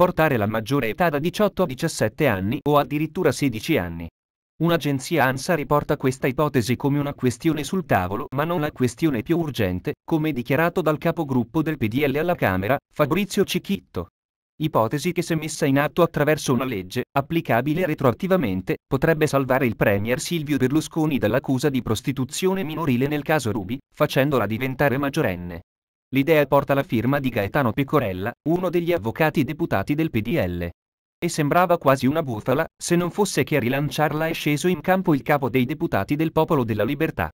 portare la maggiore età da 18 a 17 anni o addirittura 16 anni. Un'agenzia ANSA riporta questa ipotesi come una questione sul tavolo, ma non la questione più urgente, come dichiarato dal capogruppo del PDL alla Camera, Fabrizio Cicchitto. Ipotesi che se messa in atto attraverso una legge, applicabile retroattivamente, potrebbe salvare il Premier Silvio Berlusconi dall'accusa di prostituzione minorile nel caso Rubi, facendola diventare maggiorenne. L'idea porta la firma di Gaetano Pecorella, uno degli avvocati deputati del PDL. E sembrava quasi una bufala, se non fosse che a rilanciarla è sceso in campo il capo dei deputati del Popolo della Libertà,